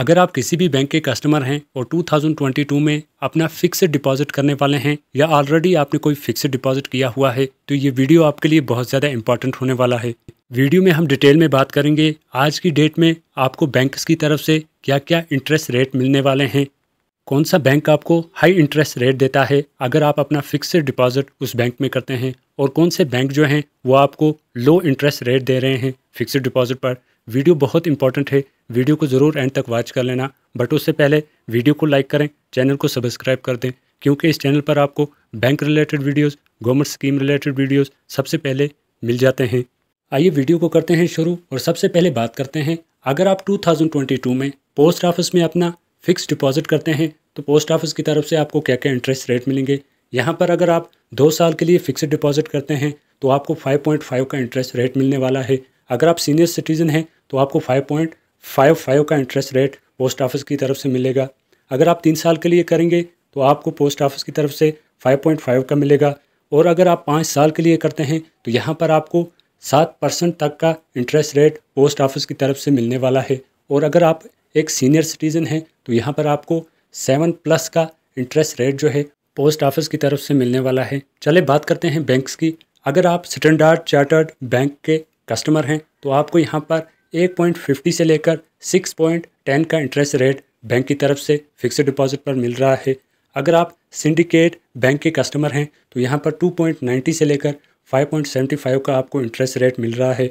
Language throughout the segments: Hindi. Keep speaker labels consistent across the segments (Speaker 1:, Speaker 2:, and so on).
Speaker 1: अगर आप किसी भी बैंक के कस्टमर हैं और 2022 में अपना फिक्स्ड डिपॉजिट करने वाले हैं या ऑलरेडी आपने कोई फिक्स्ड डिपॉजिट किया हुआ है तो ये वीडियो आपके लिए बहुत ज़्यादा इंपॉर्टेंट होने वाला है वीडियो में हम डिटेल में बात करेंगे आज की डेट में आपको बैंक की तरफ से क्या क्या इंटरेस्ट रेट मिलने वाले हैं कौन सा बैंक आपको हाई इंटरेस्ट रेट देता है अगर आप अपना फिक्स डिपॉजिट उस बैंक में करते हैं और कौन से बैंक जो हैं वो आपको लो इंटरेस्ट रेट दे रहे हैं फिक्सड डिपॉजिट पर वीडियो बहुत इंपॉर्टेंट है वीडियो को ज़रूर एंड तक वॉच कर लेना बट उससे पहले वीडियो को लाइक करें चैनल को सब्सक्राइब कर दें क्योंकि इस चैनल पर आपको bank related videos, government scheme related videos सबसे पहले मिल जाते हैं आइए वीडियो को करते हैं शुरू और सबसे पहले बात करते हैं अगर आप 2022 में पोस्ट ऑफिस में अपना फिक्स डिपॉजिट करते हैं तो पोस्ट ऑफिस की तरफ से आपको क्या क्या इंटरेस्ट रेट मिलेंगे यहाँ पर अगर आप दो साल के लिए फिक्स डिपॉजिट करते हैं तो आपको फाइव का इंटरेस्ट रेट मिलने वाला है अगर आप सीनियर सिटीज़न हैं तो आपको पॉइंट फाइव फाइव का इंटरेस्ट रेट पोस्ट ऑफिस की तरफ से मिलेगा अगर आप तीन साल के लिए करेंगे तो आपको पोस्ट ऑफिस की तरफ से फाइव पॉइंट फाइव का मिलेगा और अगर आप पाँच साल के लिए करते हैं तो यहाँ पर आपको सात परसेंट तक का इंटरेस्ट रेट पोस्ट ऑफिस की तरफ से मिलने वाला है और अगर आप एक सीनियर सिटीज़न हैं तो यहाँ पर आपको सेवन प्लस का इंटरेस्ट रेट जो है पोस्ट ऑफिस की तरफ से मिलने वाला है चले बात करते हैं बैंक्स की अगर आप स्टैंडर्ड चार्टर्ड बैंक के कस्टमर हैं तो आपको यहाँ पर पॉइंट फिफ्टी से लेकर सिक्स पॉइंट टेन का इंटरेस्ट रेट बैंक की तरफ से फिक्स डिपॉजिट पर मिल रहा है अगर आप सिंडिकेट बैंक के कस्टमर हैं तो यहाँ पर टू पॉइंट नाइन्टी से लेकर फाइव पॉइंट सेवेंटी फाइव का आपको इंटरेस्ट रेट मिल रहा है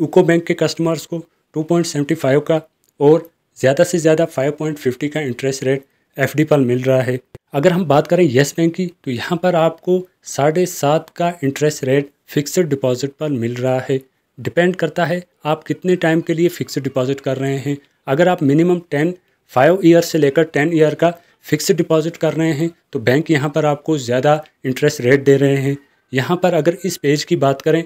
Speaker 1: यूको बैंक के कस्टमर्स को टू पॉइंट सेवेंटी फाइव का और ज़्यादा से ज़्यादा फाइव पॉइंट फिफ्टी का इंटरेस्ट रेट एफ डी पर मिल रहा है अगर हम बात करें येस बैंक की तो यहाँ पर आपको साढ़े सात का इंटरेस्ट रेट फिक्सड डिपॉजिट पर मिल रहा है डिपेंड करता है आप कितने टाइम के लिए फिक्स डिपॉजिट कर रहे हैं अगर आप मिनिमम टेन फाइव ईयर से लेकर टेन ईयर का फिक्स डिपॉजिट कर रहे हैं तो बैंक यहाँ पर आपको ज़्यादा इंटरेस्ट रेट दे रहे हैं यहाँ पर अगर इस पेज की बात करें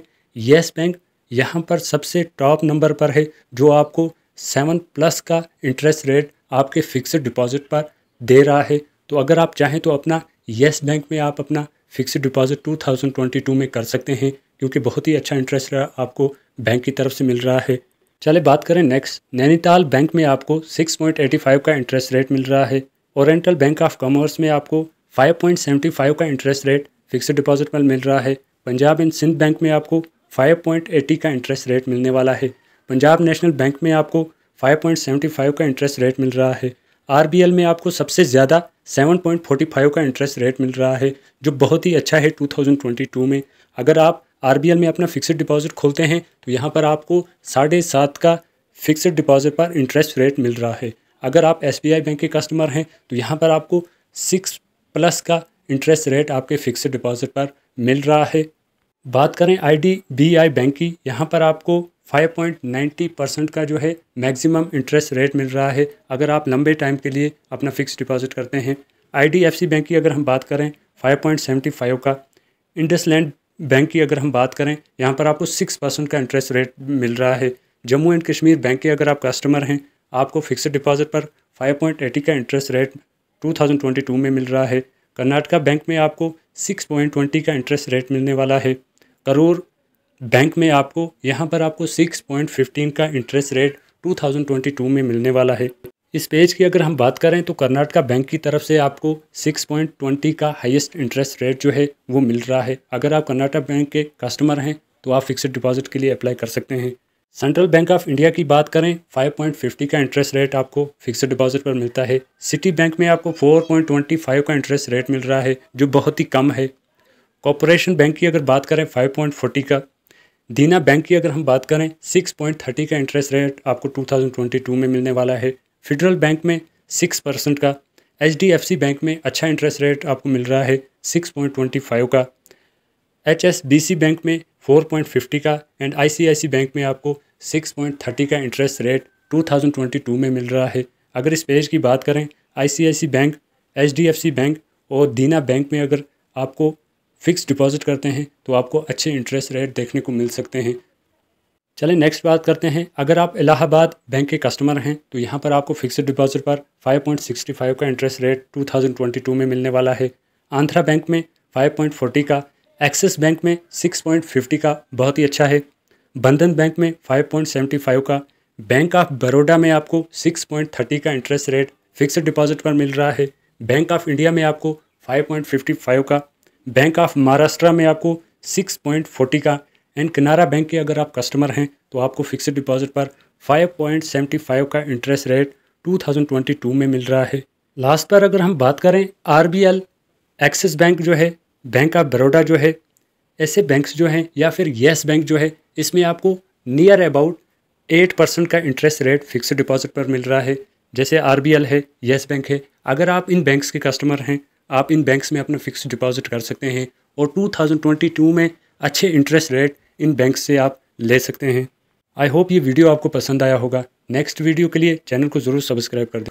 Speaker 1: येस बैंक यहाँ पर सबसे टॉप नंबर पर है जो आपको सेवन प्लस का इंटरेस्ट रेट आपके फिक्स डिपॉजिट पर दे रहा है तो अगर आप चाहें तो अपना येस बैंक में आप अपना फिक्स डिपॉजिट 2022 में कर सकते हैं क्योंकि बहुत ही अच्छा इंटरेस्ट रहा आपको बैंक की तरफ से मिल रहा है चले बात करें नेक्स्ट नैनीताल बैंक में आपको 6.85 का इंटरेस्ट रेट मिल रहा है ओरिएंटल बैंक ऑफ कॉमर्स में आपको 5.75 का इंटरेस्ट रेट फिक्स्ड डिपॉजिट पर मिल रहा है पंजाब एंड सिंध बैंक में आपको 5.80 का इंटरेस्ट रेट मिलने वाला है पंजाब नेशनल बैंक में आपको 5.75 का इंटरेस्ट रेट मिल रहा है आर में आपको सबसे ज़्यादा फाइव का इंटरेस्ट रेट मिल रहा है जो बहुत ही अच्छा है टू में अगर आप आर में अपना फिक्सड डिपॉजिट खोलते हैं तो यहाँ पर आपको साढ़े सात का फिक्सड डिपॉजिट पर इंटरेस्ट रेट मिल रहा है अगर आप एस बैंक के कस्टमर हैं तो यहाँ पर आपको सिक्स प्लस का इंटरेस्ट रेट आपके फिक्सड डिपॉजिट पर मिल रहा है बात करें आई बैंक की यहाँ पर आपको 5.90 परसेंट का जो है मैक्सिमम इंटरेस्ट रेट मिल रहा है अगर आप लंबे टाइम के लिए अपना फिक्स डिपॉजिट करते हैं आईडीएफसी बैंक की अगर हम बात करें 5.75 का इंडस लैंड बैंक की अगर हम बात करें यहाँ पर आपको सिक्स परसेंट का इंटरेस्ट रेट मिल रहा है जम्मू एंड कश्मीर बैंक के अगर आप कस्टमर हैं आपको फिक्स डिपॉजिट पर फाइव पॉइंट एटी का interest rate two thousand twenty two में मिल रहा है कर्नाटका बैंक में आपको सिक्स पॉइंट ट्वेंटी का इंटरेस्ट रेट मिलने वाला है करूर बैंक में आपको यहाँ पर आपको सिक्स पॉइंट फिफ्टीन का interest rate two thousand twenty two में मिलने वाला है इस पेज की अगर हम बात करें तो कर्नाटका बैंक की तरफ से आपको 6.20 का हाईएस्ट इंटरेस्ट रेट जो है वो मिल रहा है अगर आप कर्नाटक बैंक के कस्टमर हैं तो आप फिक्सड डिपॉजिट के लिए अप्लाई कर सकते हैं सेंट्रल बैंक ऑफ इंडिया की बात करें 5.50 का इंटरेस्ट रेट आपको फिक्सड डिपॉजिट पर मिलता है सिटी बैंक में आपको 4.25 का इंटरेस्ट रेट मिल रहा है जो बहुत ही कम है कॉरपोरेशन बैंक की अगर बात करें 5.40 का दीना बैंक की अगर हम बात करें 6.30 का इंटरेस्ट रेट आपको 2022 में मिलने वाला है फेडरल बैंक में सिक्स परसेंट का H D F C bank में अच्छा इंटरेस्ट रेट आपको मिल रहा है सिक्स पॉइंट ट्वेंटी फाइव का H S B C bank में फोर पॉइंट फिफ्टी का and I C C I bank में आपको सिक्स पॉइंट थर्टी का interest rate two thousand twenty two में मिल रहा है अगर इस पेज की बात करें I C C I bank H D F C bank और दीना बैंक में अगर आपको फिक्स डिपॉजिट करते हैं तो आपको अच्छे इंटरेस्ट रेट देखने को मिल सकते हैं चलें नेक्स्ट बात करते हैं अगर आप इलाहाबाद बैंक के कस्टमर हैं तो यहाँ पर आपको फिक्स्ड डिपॉजिट पर 5.65 का इंटरेस्ट रेट 2022 में मिलने वाला है आंध्रा बैंक में 5.40 का एक्सिस बैंक में 6.50 का बहुत ही अच्छा है बंधन बैंक में 5.75 का बैंक ऑफ बड़ौदा में आपको 6.30 का इंटरेस्ट रेट फिक्सड डिपॉजिट पर मिल रहा है बैंक ऑफ इंडिया में आपको 5.55 का बैंक ऑफ महाराष्ट्र में आपको 6.40 का एंड किनारा बैंक के अगर आप कस्टमर हैं तो आपको फिक्स्ड डिपॉजिट पर 5.75 का इंटरेस्ट रेट 2022 में मिल रहा है लास्ट पर अगर हम बात करें आर एक्सिस बैंक जो है बैंक ऑफ बड़ौदा जो है ऐसे बैंक्स जो हैं या फिर येस बैंक जो है इसमें आपको नियर अबाउट एट परसेंट का इंटरेस्ट रेट फिक्स डिपॉजिट पर मिल रहा है जैसे आर है येस बैंक है अगर आप इन बैंक्स के कस्टमर हैं आप इन बैंक्स में अपना फिक्स डिपॉजिट कर सकते हैं और टू में अच्छे इंटरेस्ट रेट इन बैंक से आप ले सकते हैं आई होप ये वीडियो आपको पसंद आया होगा नेक्स्ट वीडियो के लिए चैनल को ज़रूर सब्सक्राइब कर दें